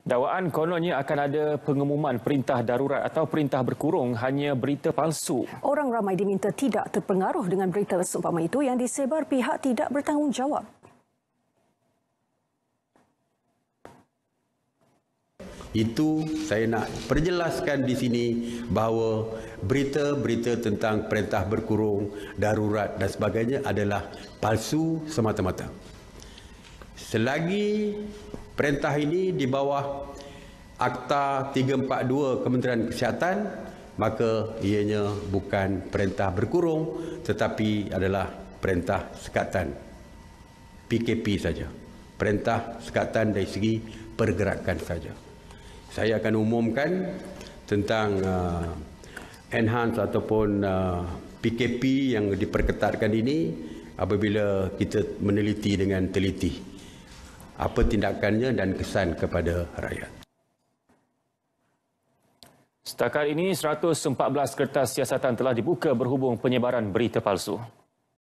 Dawaan kononnya akan ada pengumuman perintah darurat atau perintah berkurung hanya berita palsu. Orang ramai diminta tidak terpengaruh dengan berita seumpama itu yang disebar pihak tidak bertanggungjawab. Itu saya nak perjelaskan di sini bahawa berita-berita tentang perintah berkurung, darurat dan sebagainya adalah palsu semata-mata. Selagi Perintah ini di bawah Akta 342 Kementerian Kesihatan maka ianya bukan perintah berkurung tetapi adalah perintah sekatan PKP saja perintah sekatan dari segi pergerakan saja saya akan umumkan tentang uh, enhance ataupun uh, PKP yang diperketatkan ini apabila kita meneliti dengan teliti apa tindakannya dan kesan kepada rakyat. Setakat ini 114 kertas siasatan telah dibuka berhubung penyebaran berita palsu.